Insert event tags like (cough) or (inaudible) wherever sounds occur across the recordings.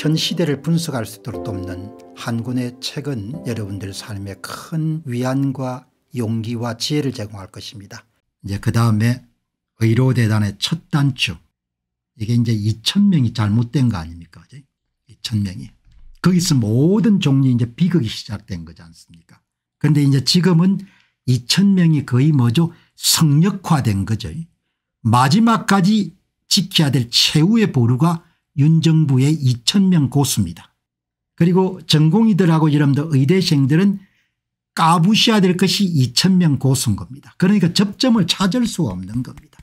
현 시대를 분석할 수 있도록 돕는 한군의 책은 여러분들 삶에 큰 위안과 용기와 지혜를 제공할 것입니다. 이제 그 다음에 의료대단의 첫 단축 이게 이제 2천명이 잘못된 거 아닙니까? 2천명이 거기서 모든 종류 이제 비극이 시작된 거지 않습니까? 그런데 이제 지금은 2천명이 거의 뭐죠? 성역화된 거죠. 마지막까지 지켜야 될 최후의 보루가 윤정부의 2천명 고수입니다. 그리고 전공이들하고 이름도 의대생들은 까부셔야 될 것이 2천명 고수인 겁니다. 그러니까 접점을 찾을 수 없는 겁니다.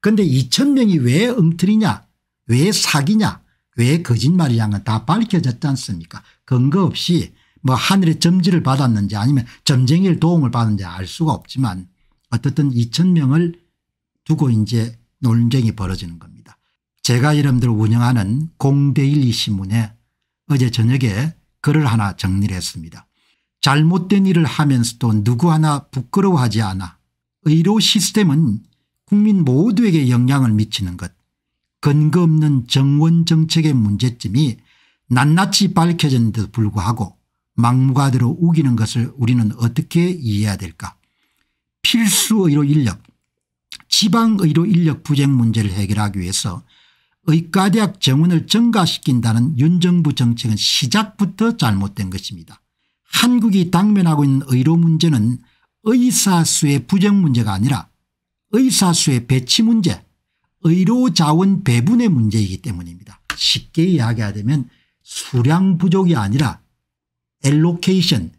그런데 2천명이왜 엉터리냐 왜 사기냐 왜 거짓말이냐는 다 밝혀졌지 않습니까 근거 없이 뭐 하늘의 점지를 받았는지 아니면 점쟁이를 도움을 받았는지 알 수가 없지만 어떻든 2천명을 두고 이제 논쟁이 벌어지는 겁니다. 제가 여러분들 운영하는 공대일이신문에 어제 저녁에 글을 하나 정리를 했습니다. 잘못된 일을 하면서도 누구 하나 부끄러워하지 않아 의료 시스템은 국민 모두에게 영향을 미치는 것 근거 없는 정원 정책의 문제점이 낱낱이 밝혀졌는데도 불구하고 막무가내로 우기는 것을 우리는 어떻게 이해해야 될까 필수 의료 인력 지방 의료 인력 부족 문제를 해결하기 위해서 의과대학 정원을 증가시킨다는 윤정부 정책은 시작부터 잘못된 것입니다. 한국이 당면하고 있는 의료 문제는 의사수의 부정 문제가 아니라 의사수의 배치 문제 의료자원 배분의 문제이기 때문입니다. 쉽게 이야기하되면 수량 부족이 아니라 엘로케이션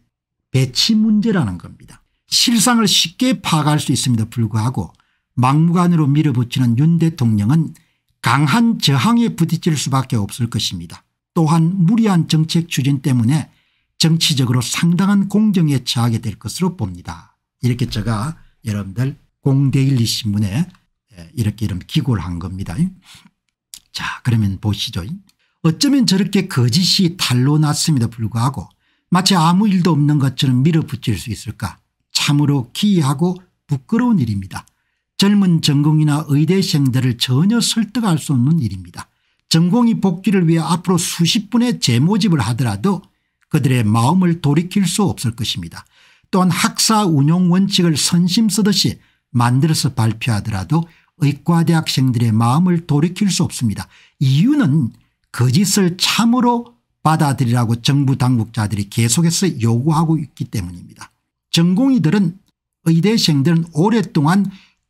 배치 문제라는 겁니다. 실상을 쉽게 파악할 수있습니다 불구하고 막무가내로 밀어붙이는 윤 대통령은 강한 저항에 부딪힐 수밖에 없을 것입니다. 또한 무리한 정책 추진 때문에 정치적으로 상당한 공정에 처하게 될 것으로 봅니다. 이렇게 제가 여러분들 공대일리 신문에 예, 이렇게 이름 기고를 한 겁니다. 자 그러면 보시죠. 어쩌면 저렇게 거짓이 탈로 났음에도 불구하고 마치 아무 일도 없는 것처럼 밀어붙일 수 있을까 참으로 기이하고 부끄러운 일입니다. 젊은 전공이나 의대생들을 전혀 설득할 수 없는 일입니다. 전공이 복귀를 위해 앞으로 수십 분의 재모집을 하더라도 그들의 마음을 돌이킬 수 없을 것입니다. 또한 학사 운용 원칙을 선심 쓰듯이 만들어서 발표하더라도 의과대학생들의 마음을 돌이킬 수 없습니다. 이유는 거짓을 그 참으로 받아들이라고 정부 당국자들이 계속해서 요구하고 있기 때문입니다. 전공의들은 의대생들은 오랫동안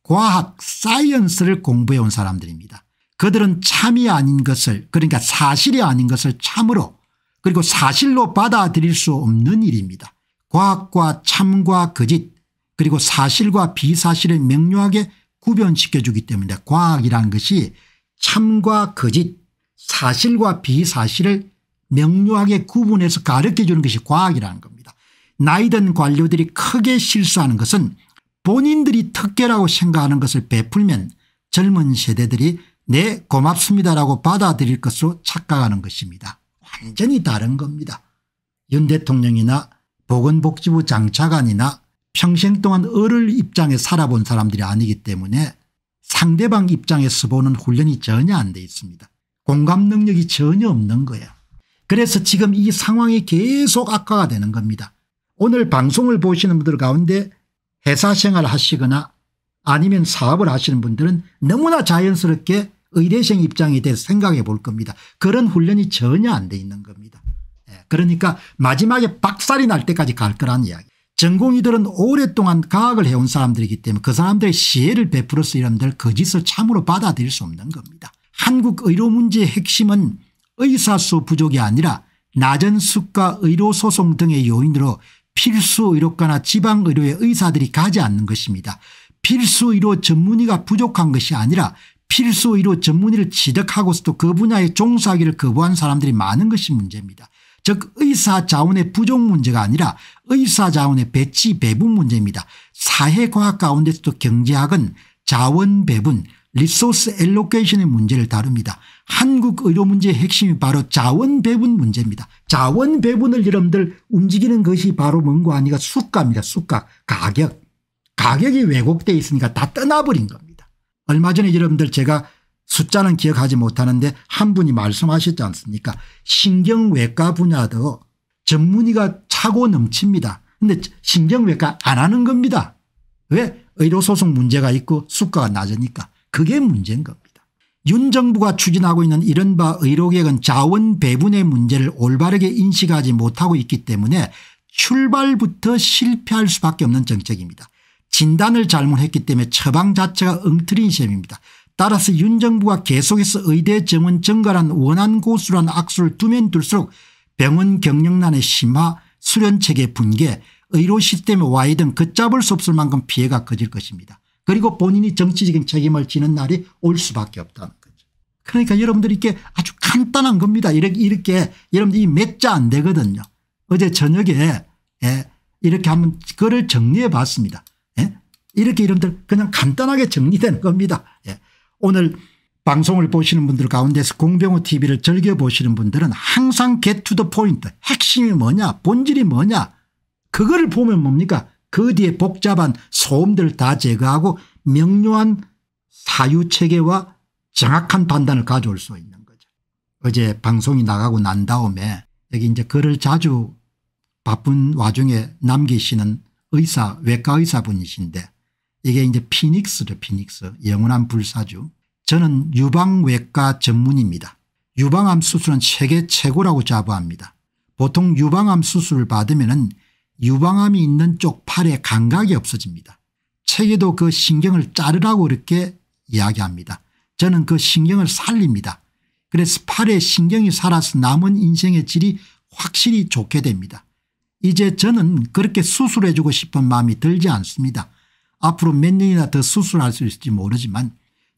과학 사이언스를 공부해 온 사람들입니다. 그들은 참이 아닌 것을 그러니까 사실이 아닌 것을 참으로 그리고 사실로 받아들일 수 없는 일입니다. 과학과 참과 거짓 그리고 사실과 비사실을 명료하게 구별시켜주기 때문에 과학이란 것이 참과 거짓 사실과 비사실을 명료하게 구분해서 가르쳐주는 것이 과학이라는 겁니다. 나이든 관료들이 크게 실수하는 것은 본인들이 특혜라고 생각하는 것을 베풀면 젊은 세대들이 네 고맙습니다라고 받아들일 것으로 착각하는 것입니다. 완전히 다른 겁니다. 윤 대통령이나 보건복지부 장차관이나 평생 동안 어를 입장에 살아본 사람들이 아니기 때문에 상대방 입장에서 보는 훈련이 전혀 안 돼 있습니다. 공감 능력이 전혀 없는 거예요. 그래서 지금 이 상황이 계속 악화가 되는 겁니다. 오늘 방송을 보시는 분들 가운데 회사 생활을 하시거나 아니면 사업을 하시는 분들은 너무나 자연스럽게 의대생 입장에 대해서 생각해 볼 겁니다. 그런 훈련이 전혀 안 돼 있는 겁니다. 예, 그러니까 마지막에 박살이 날 때까지 갈 거란 이야기. 전공의들은 오랫동안 과학을 해온 사람들이기 때문에 그 사람들의 시혜를 베풀어서 이런들 거짓을 참으로 받아들일 수 없는 겁니다. 한국 의료 문제의 핵심은 의사수 부족이 아니라 낮은 수가 의료소송 등의 요인으로 필수의료과나 지방의료의 의사들이 가지 않는 것입니다. 필수의료 전문의가 부족한 것이 아니라 필수의료 전문의를 취득하고서도 그 분야에 종사하기를 거부한 사람들이 많은 것이 문제입니다. 즉 의사 자원의 부족 문제가 아니라 의사 자원의 배치 배분 문제입니다. 사회과학 가운데서도 경제학은 자원 배분 리소스 엘로케이션의 문제를 다룹니다. 한국 의료 문제의 핵심이 바로 자원 배분 문제입니다. 자원 배분을 여러분들 움직이는 것이 바로 뭔고 아니가 수가입니다. 수가 가격. 가격이 왜곡돼 있으니까 다 떠나버린 겁니다. 얼마 전에 여러분들 제가 숫자는 기억하지 못하는데 한 분이 말씀하셨지 않습니까 신경외과 분야도 전문의가 차고 넘칩니다. 근데 신경외과 안 하는 겁니다. 왜? 의료소송 문제가 있고 수가가 낮으니까. 그게 문제인 겁니다. 윤 정부가 추진하고 있는 이른바 의료개혁은 자원 배분의 문제를 올바르게 인식하지 못하고 있기 때문에 출발부터 실패할 수밖에 없는 정책입니다. 진단을 잘못했기 때문에 처방 자체가 엉터리인 셈입니다. 따라서 윤 정부가 계속해서 의대 정원 증가란 원한 고수란 악수를 두면 둘수록 병원 경영난의 심화 수련책의 붕괴 의료 시스템의 와해 등 걷잡을 수 없을 만큼 피해가 커질 것입니다. 그리고 본인이 정치적인 책임을 지는 날이 올 수밖에 없다는 거죠. 그러니까 여러분들이 이게 아주 간단한 겁니다. 이렇게, 이렇게 여러분들이 몇자안 되거든요. 어제 저녁에 예, 이렇게 한번 그거를 정리해 봤습니다. 예? 이렇게 여러분들 그냥 간단하게 정리되는 겁니다. 예. 오늘 방송을 보시는 분들 가운데서 공병호 tv를 즐겨보시는 분들은 항상 get to the point 핵심이 뭐냐 본질이 뭐냐 그거를 보면 뭡니까 그 뒤에 복잡한 소음들을 다 제거하고 명료한 사유체계와 정확한 판단을 가져올 수 있는 거죠. 어제 방송이 나가고 난 다음에 여기 이제 글을 자주 바쁜 와중에 남기시는 의사 외과 의사분이신데 이게 이제 피닉스죠 피닉스 영원한 불사주 저는 유방외과 전문입니다. 유방암 수술은 세계 최고라고 자부합니다. 보통 유방암 수술을 받으면 유방암이 있는 쪽팔에 감각이 없어집니다. 책에도 그 신경을 자르라고 이렇게 이야기합니다. 저는 그 신경을 살립니다. 그래서 팔에 신경이 살아서 남은 인생의 질이 확실히 좋게 됩니다. 이제 저는 그렇게 수술해주고 싶은 마음이 들지 않습니다. 앞으로 몇 년이나 더 수술할 수 있을지 모르지만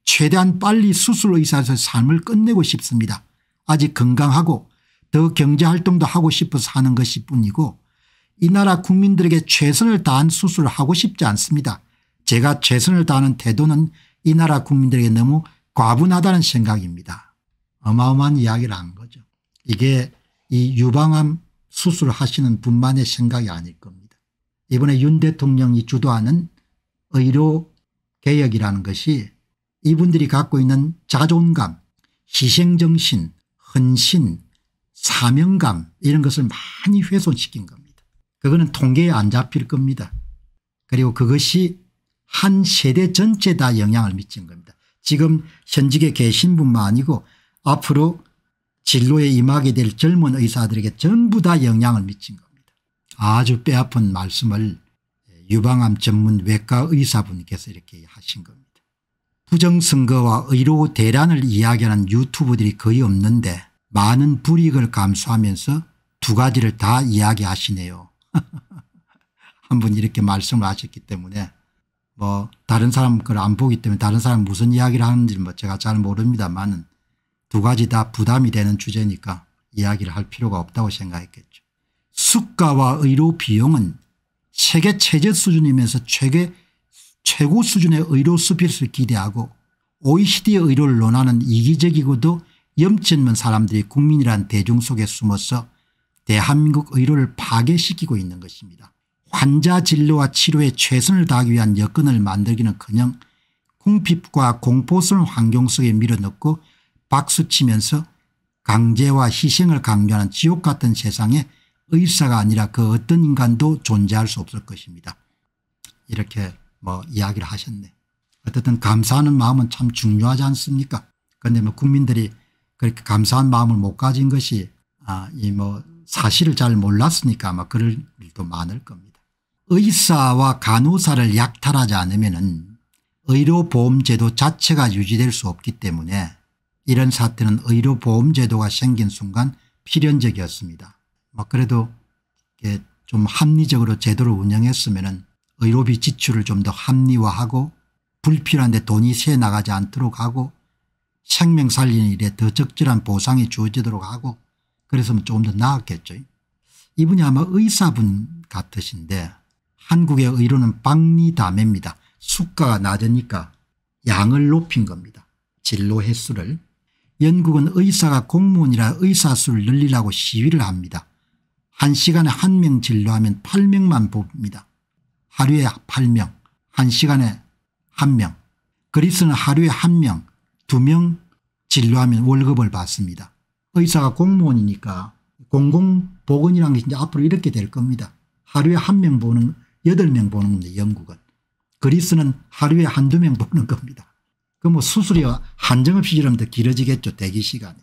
최대한 빨리 수술 의사에서 삶을 끝내고 싶습니다. 아직 건강하고 더 경제활동도 하고 싶어서 하는 것일 뿐이고 이 나라 국민들에게 최선을 다한 수술을 하고 싶지 않습니다. 제가 최선을 다하는 태도는 이 나라 국민들에게 너무 과분하다는 생각입니다. 어마어마한 이야기를 한 거죠. 이게 이 유방암 수술을 하시는 분만의 생각이 아닐 겁니다. 이번에 윤 대통령이 주도하는 의료 개혁이라는 것이 이분들이 갖고 있는 자존감, 희생정신, 헌신, 사명감 이런 것을 많이 훼손시킨 겁니다. 그거는 통계에 안 잡힐 겁니다. 그리고 그것이 한 세대 전체에 다 영향을 미친 겁니다. 지금 현직에 계신 분만 아니고 앞으로 진로에 임하게 될 젊은 의사들에게 전부 다 영향을 미친 겁니다. 아주 뼈아픈 말씀을 유방암 전문 외과 의사분께서 이렇게 하신 겁니다. 부정선거와 의료 대란을 이야기하는 유튜브들이 거의 없는데 많은 불이익을 감수하면서 두 가지를 다 이야기하시네요. (laughs) 한분 이렇게 말씀을 하셨기 때문에 뭐 다른 사람 그걸 안 보기 때문에 다른 사람 무슨 이야기를 하는지 뭐 제가 잘 모릅니다만은 두 가지 다 부담이 되는 주제니까 이야기를 할 필요가 없다고 생각했겠죠. 수가와 의료 비용은 세계 최저 수준이면서 최대, 최고 수준의 의료 수필을 기대하고 OECD 의료를 논하는 이기적이고도 염치 있는 사람들이 국민이란 대중 속에 숨어서 대한민국 의료를 파괴시키고 있는 것입니다. 환자 진료와 치료에 최선을 다하기 위한 여건을 만들기는 커녕 궁핍과 공포스러운 환경 속에 밀어넣고 박수치면서 강제와 희생을 강요하는 지옥 같은 세상에 의사가 아니라 그 어떤 인간도 존재할 수 없을 것입니다. 이렇게 뭐 이야기를 하셨네. 어쨌든 감사하는 마음은 참 중요하지 않습니까 그런데 뭐 국민들이 그렇게 감사한 마음을 못 가진 것이 아, 이뭐 사실을 잘 몰랐으니까 아마 그럴 일도 많을 겁니다. 의사와 간호사를 약탈하지 않으면 의료보험제도 자체가 유지될 수 없기 때문에 이런 사태는 의료보험제도가 생긴 순간 필연적이었습니다. 막 뭐 그래도 좀 합리적으로 제도를 운영했으면 의료비 지출을 좀 더 합리화하고 불필요한데 돈이 새 나가지 않도록 하고 생명 살리는 일에 더 적절한 보상이 주어지도록 하고 그래서 조금 더 나았겠죠. 이분이 아마 의사분 같으신데 한국의 의료는 박리담입니다. 수가가 낮으니까 양을 높인 겁니다. 진로 횟수를. 영국은 의사가 공무원이라 의사수를 늘리라고 시위를 합니다. 한 시간에 한 명 진료하면 8명만 뽑니다. 하루에 8명, 한 시간에 1명. 그리스는 하루에 1명, 2명 진료하면 월급을 받습니다. 의사가 공무원이니까 공공보건이라는 게 이제 앞으로 이렇게 될 겁니다. 하루에 한 명 보는 여덟 명 보는 겁니다. 영국은. 그리스는 하루에 한두 명 보는 겁니다. 그 뭐 수술이 한정없이 이러면 더 길어지겠죠. 대기시간에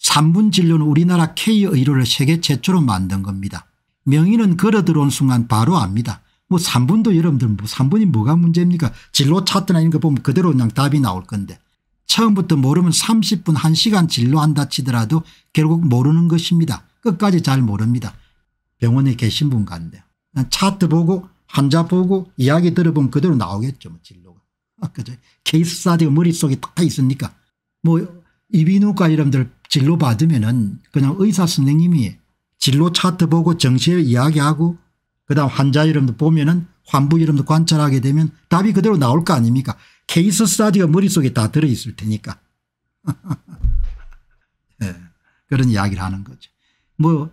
3분 진료는 우리나라 K의료를 세계 최초로 만든 겁니다. 명의는 걸어 들어온 순간 바로 압니다. 뭐 3분도 여러분들 뭐 3분이 뭐가 문제입니까? 진로 차트나 이런 거 보면 그대로 그냥 답이 나올 건데 처음부터 모르면 30분 1시간 진료한다 치더라도 결국 모르는 것입니다. 끝까지 잘 모릅니다. 병원에 계신 분 같네요. 차트 보고 환자 보고 이야기 들어보면 그대로 나오겠죠. 뭐 진로가. 아, 그죠. 케이스 스디가 머릿속에 다 있으니까. 뭐 이비인후과 이름들 진료 받으면 은 그냥 의사 선생님이 진로 차트 보고 정시에 이야기하고 그다음 환자 이름도 보면 은 환부 이름도 관찰하게 되면 답이 그대로 나올 거 아닙니까 케이스 스타디가 머릿속에 다 들어있을 테니까 네, (laughs) 그런 이야기를 하는 거죠. 뭐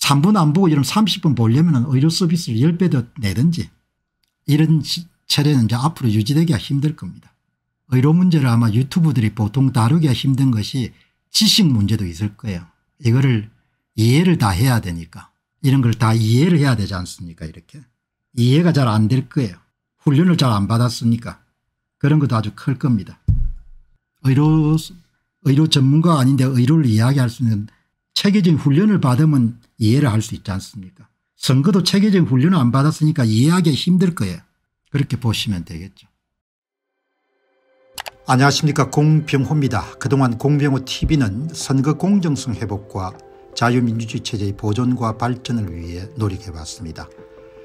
3분 안 보고 이러면 30분 보려면 의료 서비스를 10배 더 내든지 이런 체례는 이제 앞으로 유지되기가 힘들 겁니다. 의료 문제를 아마 유튜브들이 보통 다루기가 힘든 것이 지식 문제도 있을 거예요. 이거를 이해를 다 해야 되니까 이런 걸 다 이해를 해야 되지 않습니까 이렇게. 이해가 잘 안 될 거예요. 훈련을 잘 안 받았으니까. 그런 것도 아주 클 겁니다. 의료, 의료 전문가 아닌데 의료를 이야기할 수 있는 체계적인 훈련을 받으면 이해를 할 수 있지 않습니까 선거도 체계적인 훈련을 안 받았으니까 이해하기 힘들 거예요. 그렇게 보시면 되겠죠. 안녕하십니까 공병호입니다. 그동안 공병호TV는 선거 공정성 회복과 자유민주주의 체제의 보존과 발전을 위해 노력해봤습니다.